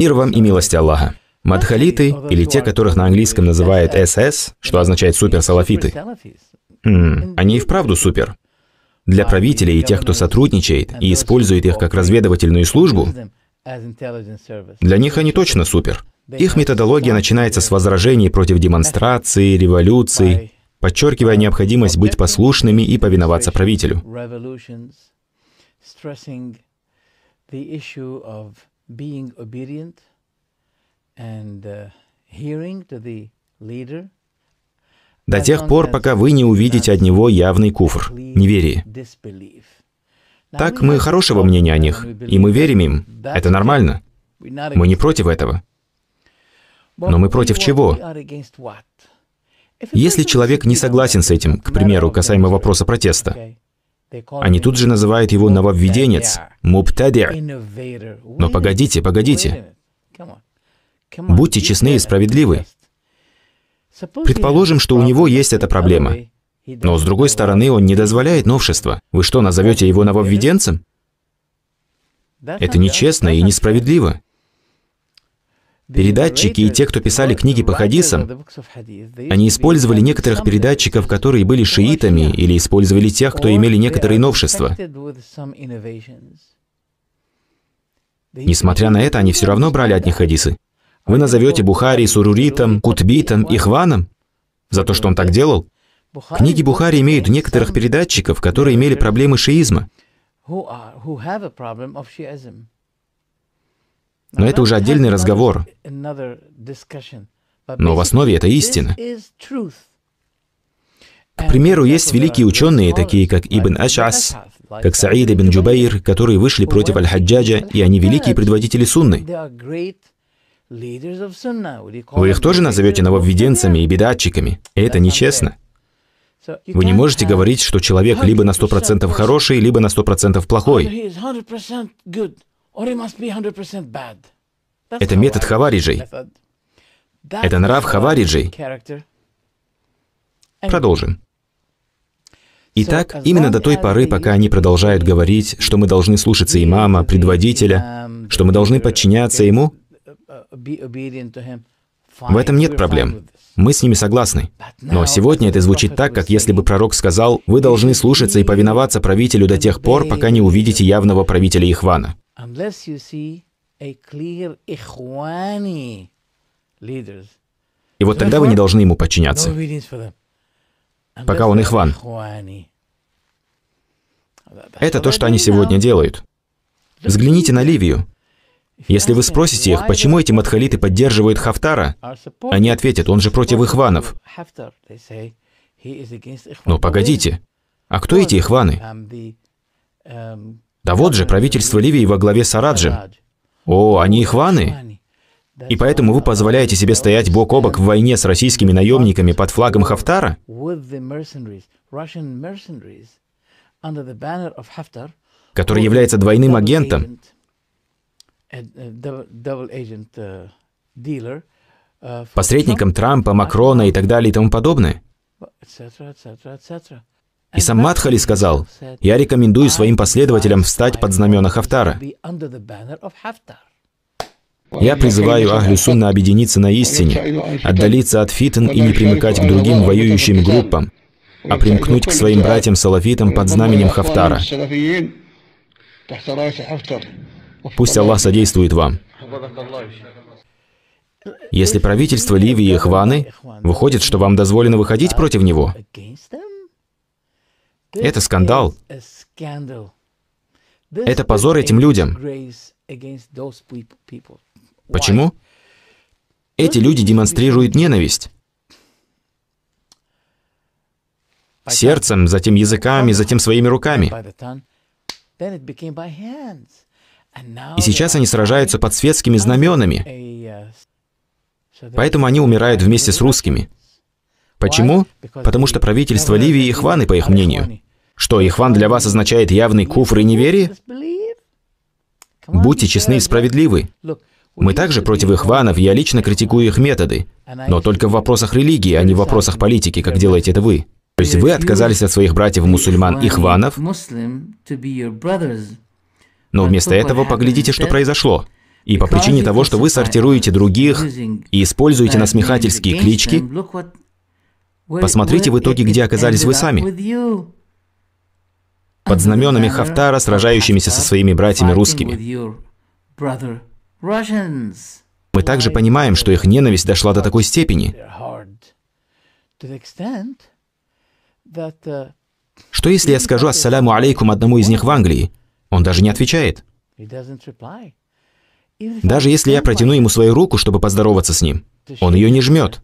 Мир вам и милости Аллаха. Мадхалиты, или те, которых на английском называют СС, что означает суперсалафиты. Хм, они и вправду супер. Для правителей и тех, кто сотрудничает и использует их как разведывательную службу, для них они точно супер. Их методология начинается с возражений против демонстрации, революций, подчеркивая необходимость быть послушными и повиноваться правителю being obedient and uh, hearing to the leader до тех пор, пока вы не увидите от него явный куфр, неверие. Так мы хорошего мнения о них, и мы верим им. Это нормально. Мы не против этого. Но мы против чего? Если человек не согласен с этим, к примеру, касаемо вопроса протеста, они тут же называют его нововведенец, мубтадир. Но погодите, погодите. Будьте честны и справедливы. Предположим, что у него есть эта проблема. Но с другой стороны, он не дозволяет новшества. Вы что, назовете его нововведенцем? Это нечестно и несправедливо. Передатчики и те, кто писали книги по хадисам, они использовали некоторых передатчиков, которые были шиитами, или использовали тех, кто имели некоторые новшества. Несмотря на это, они все равно брали от них хадисы. Вы назовете Бухари Суруритом, Кутбитом, Ихваном за то, что он так делал? Книги Бухари имеют некоторых передатчиков, которые имели проблемы шиизма. Но это уже отдельный разговор. Но в основе это истина. К примеру, есть великие ученые, такие как Ибн Ашас, как Саид ибн Джубейр, которые вышли против Аль-Хаджаджа, и они великие предводители сунны. Вы их тоже назовете нововведенцами и бедатчиками. Это нечестно. Вы не можете говорить, что человек либо на 100% хороший, либо на 100% плохой. Это метод хавариджей. Это нрав хавариджей. Продолжим. Итак, именно до той поры, пока они продолжают говорить, что мы должны слушаться имама, предводителя, um, что мы должны подчиняться ему, uh, uh, в этом нет проблем. Мы с ними согласны. Но сегодня это звучит так, как если бы пророк сказал, «Вы должны слушаться и повиноваться правителю до тех пор, пока не увидите явного правителя Ихвана» unless you see a clear Ikhwani leaders. И вот тогда вы не должны ему подчиняться, пока он Ихван. Это то, что они сегодня делают. Взгляните на Ливию. Если вы спросите их, почему эти мадхалиты поддерживают Хафтара, они ответят, он же против Ихванов. Но ну, погодите, а кто эти Ихваны? Да вот же, правительство Ливии во главе с Араджи. О, они ихваны? И поэтому вы позволяете себе стоять бок о бок в войне с российскими наемниками под флагом Хафтара? Который является двойным агентом. Э, э, э, Посредником Трампа, Макрона и так далее и тому подобное. И сам Мадхали сказал, «Я рекомендую своим последователям встать под знамена Хафтара». Я призываю Ахлю Сунна объединиться на истине, отдалиться от фитн и не примыкать к другим воюющим группам, а примкнуть к своим братьям-салафитам под знаменем Хафтара. Пусть Аллах содействует вам. Если правительство Ливии и Хваны, выходит, что вам дозволено выходить против него? Это скандал. Это позор этим людям. Почему? Эти люди демонстрируют ненависть. Сердцем, затем языками, затем своими руками. И сейчас они сражаются под светскими знаменами. Uh, Поэтому они умирают вместе с русскими. Почему? Потому что правительство Ливии – ихваны, по их мнению. Что, ихван для вас означает явный куфр и неверие? Будьте честны и справедливы. Мы также против ихванов, я лично критикую их методы. Но только в вопросах религии, а не в вопросах политики, как делаете это вы. То есть вы отказались от своих братьев-мусульман ихванов, но вместо этого поглядите, что произошло. И по причине того, что вы сортируете других и используете насмехательские клички, Посмотрите в итоге, где оказались вы сами. Под знаменами Хафтара, сражающимися со своими братьями русскими. Мы также понимаем, что их ненависть дошла до такой степени, uh, что если я скажу «Ассаляму алейкум» одному из них в Англии, он даже не отвечает. Даже если я протяну ему свою руку, чтобы поздороваться с ним, он ее не жмет.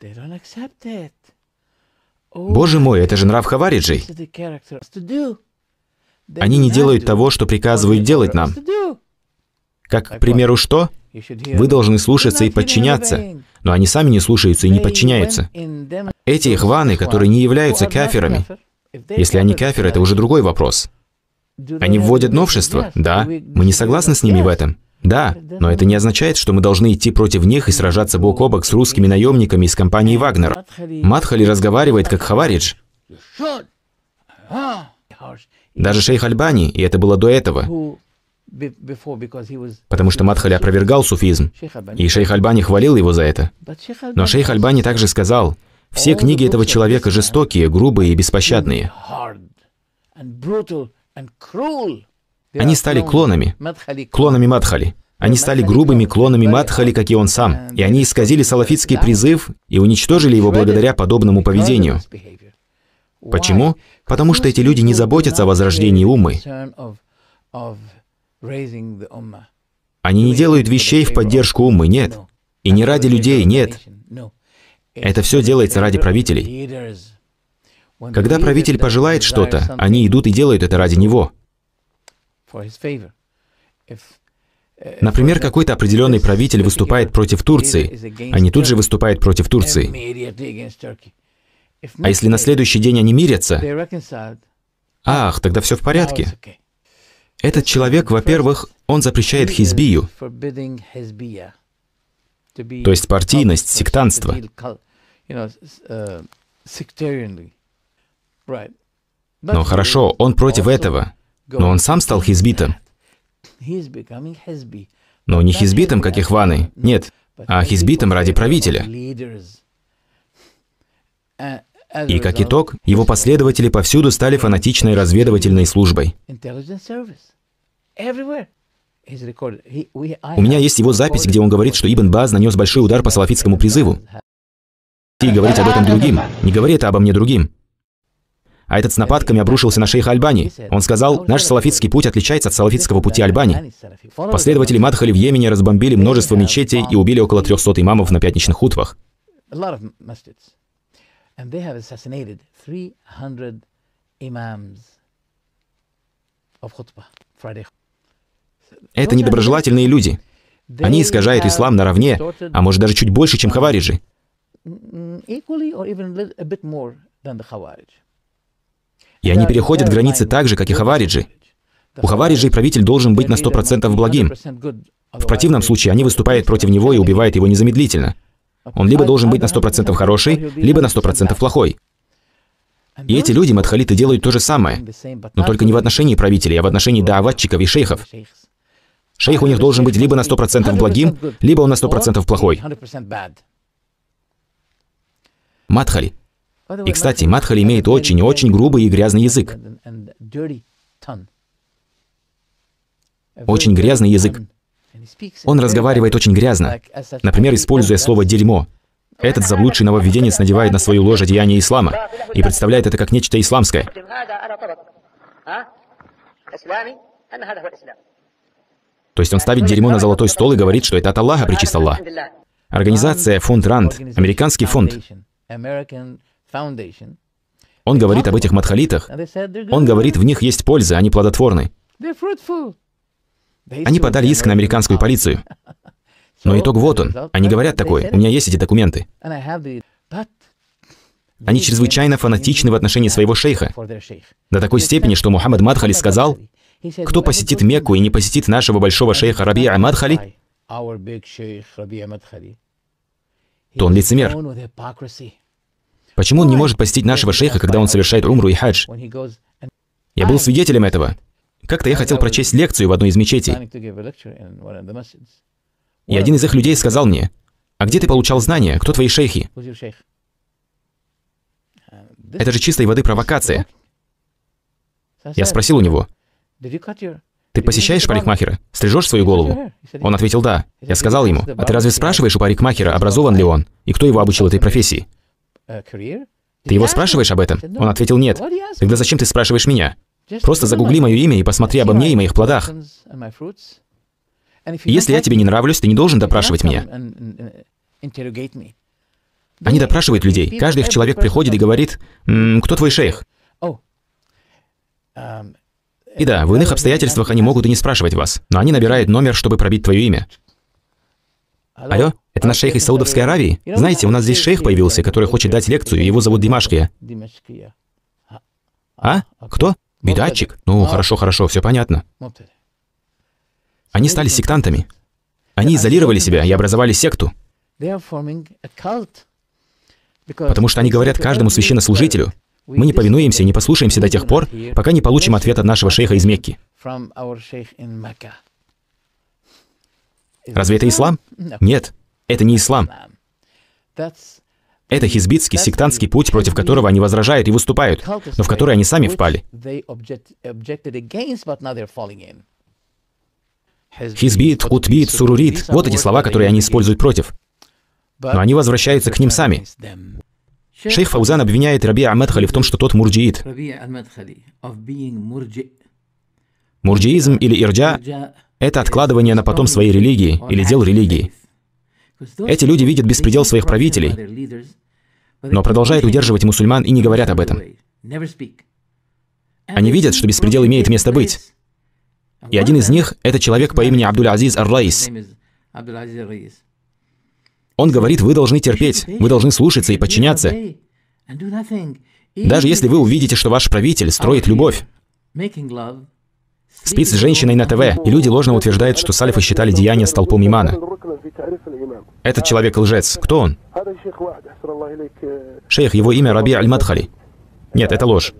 Oh, Боже мой, это же нрав Хавариджей. Они не делают того, что приказывают делать нам. Как, к примеру, что? Вы должны слушаться и подчиняться. Но они сами не слушаются и не подчиняются. Эти ихваны, которые не являются кафирами, если они кафиры, это уже другой вопрос. Они вводят новшества? Да. Мы не согласны с ними в этом. Да, но это не означает, что мы должны идти против них и сражаться бок о бок с русскими наемниками из компании «Вагнер». Мадхали разговаривает как Хаваридж. Даже шейх Альбани, и это было до этого. Потому что Мадхали опровергал суфизм, и шейх Альбани хвалил его за это. Но шейх Альбани также сказал, «Все книги этого человека жестокие, грубые и беспощадные». Они стали клонами, клонами Мадхали. Они стали грубыми клонами Мадхали, как и он сам, и они исказили салафитский призыв и уничтожили его благодаря подобному поведению. Почему? Потому что эти люди не заботятся о возрождении уммы. Они не делают вещей в поддержку уммы, нет. И не ради людей, нет. Это все делается ради правителей. Когда правитель пожелает что-то, они идут и делают это ради него. Uh, Например, какой-то определенный правитель а выступает против Турции, они тут же выступают против Турции. А если на следующий день они мирятся, ах, тогда все в порядке. Этот человек, во-первых, он запрещает uh, хизбию, то есть партийность, сектантство. Uh, Но хорошо, он против этого. Но он сам стал хизбитом. Но не хизбитом, как Ихваны, нет, а хизбитом ради правителя. И как итог, его последователи повсюду стали фанатичной разведывательной службой. У меня есть его запись, где он говорит, что Ибн Баз нанес большой удар по салафитскому призыву. Ты говорить об этом другим. Не говори это обо мне другим. А этот с нападками обрушился на шейха Альбани. Он сказал, наш салафитский путь отличается от салафитского пути Альбани. Последователи Мадхали в Йемене разбомбили множество мечетей и убили около 300 имамов на пятничных утвах. Это недоброжелательные люди. Они искажают ислам наравне, а может даже чуть больше, чем хавариджи. И они переходят границы так же, как и хавариджи. У хавариджи правитель должен быть на 100% благим. В противном случае они выступают против него и убивают его незамедлительно. Он либо должен быть на 100% хороший, либо на 100% плохой. И эти люди, мадхалиты, делают то же самое, но только не в отношении правителей, а в отношении дааватчиков и шейхов. Шейх у них должен быть либо на 100% благим, либо он на 100% плохой. Мадхали, и, кстати, Мадхаль имеет очень-очень грубый и грязный язык. Очень грязный язык. Он разговаривает очень грязно, например, используя слово «дерьмо». Этот заблудший нововведенец надевает на свою ложь одеяние ислама и представляет это как нечто исламское. То есть он ставит дерьмо на золотой стол и говорит, что это от Аллаха причист Аллах. Организация Фонд Ранд, американский фонд, он говорит об этих мадхалитах. Он говорит, в них есть польза, они плодотворны. Они подали иск на американскую полицию. Но итог вот он. Они говорят такое, у меня есть эти документы. Они чрезвычайно фанатичны в отношении своего шейха. До такой степени, что Мухаммад Мадхали сказал, кто посетит Мекку и не посетит нашего большого шейха Рабиа Мадхали, то он лицемер. Почему он не может посетить нашего шейха, когда он совершает умру и хадж? Я был свидетелем этого. Как-то я хотел прочесть лекцию в одной из мечетей. И один из их людей сказал мне, «А где ты получал знания? Кто твои шейхи?» Это же чистой воды провокация. Я спросил у него, «Ты посещаешь парикмахера? Стрижешь свою голову?» Он ответил «Да». Я сказал ему, «А ты разве спрашиваешь у парикмахера, образован ли он, и кто его обучил этой профессии?» Э, ты его спрашиваешь об этом? Он ответил нет. Тогда зачем ты спрашиваешь меня? Просто загугли мое имя и посмотри обо мне и моих плодах. если я тебе не нравлюсь, ты не должен допрашивать меня. Uh, они допрашивают людей. Каждый их человек приходит и говорит, «М, кто твой шейх? Oh, um, и да, в иных обстоятельствах они могут и не спрашивать вас, но они набирают номер, чтобы пробить твое имя. Алло, это наш шейх из Саудовской Аравии. Знаете, у нас здесь шейх появился, который хочет дать лекцию, его зовут Димашкия. А? Кто? Бедатчик? Ну, хорошо, хорошо, все понятно. Они стали сектантами. Они изолировали себя и образовали секту. Потому что они говорят каждому священнослужителю, мы не повинуемся и не послушаемся до тех пор, пока не получим ответ от нашего шейха из Мекки. Разве это ислам? Нет, это не ислам. Это хизбитский сектантский путь, против которого они возражают и выступают, но в который они сами впали. Хизбит, Кутбит, Сурурит — вот эти слова, которые они используют против. Но они возвращаются к ним сами. Шейх Фаузан обвиняет Раби Ахмедхали в том, что тот мурджиит. Мурджиизм или ирджа это откладывание на потом своей религии или дел религии. Эти люди видят беспредел своих правителей, но продолжают удерживать мусульман и не говорят об этом. Они видят, что беспредел имеет место быть. И один из них — это человек по имени Абдул-Азиз Ар-Раис. Он говорит, вы должны терпеть, вы должны слушаться и подчиняться. Даже если вы увидите, что ваш правитель строит любовь, Спит с женщиной на ТВ, и люди ложно утверждают, что салифы считали деяния столпом имана. Этот человек лжец. Кто он? Шейх, его имя Раби Аль-Мадхали. Нет, это ложь.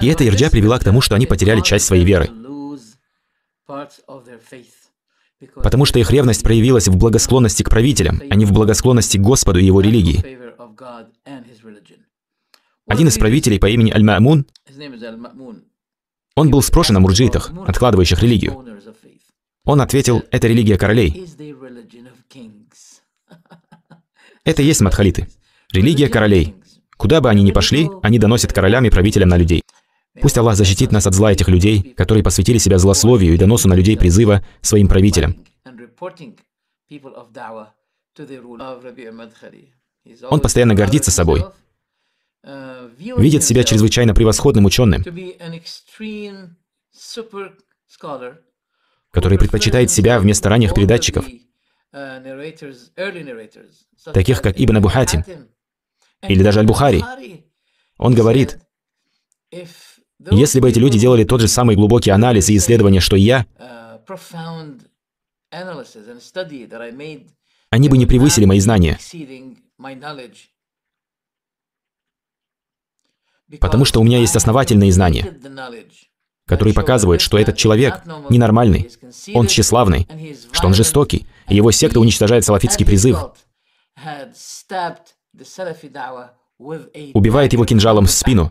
И эта ирджа привела к тому, что они потеряли часть своей веры. Потому что их ревность проявилась в благосклонности к правителям, а не в благосклонности к Господу и его религии. Один из правителей по имени Аль-Ма'мун, он был спрошен о мурджитах, откладывающих религию. Он ответил, это религия королей. Это и есть мадхалиты. Религия королей. Куда бы они ни пошли, они доносят королям и правителям на людей. Пусть Аллах защитит нас от зла этих людей, которые посвятили себя злословию и доносу на людей призыва своим правителям. Он постоянно гордится собой. Э, видит себя чрезвычайно превосходным ученым, который предпочитает себя вместо ранних передатчиков, э, таких как Ибн Абухатим или даже Аль-Бухари. Он говорит, если бы эти люди делали тот же самый глубокий анализ и исследование, что я, э, они бы не превысили мои знания. Потому что у меня есть основательные знания, которые показывают, что этот человек ненормальный, он тщеславный, что он жестокий, и его секта уничтожает салафитский призыв, убивает его кинжалом в спину,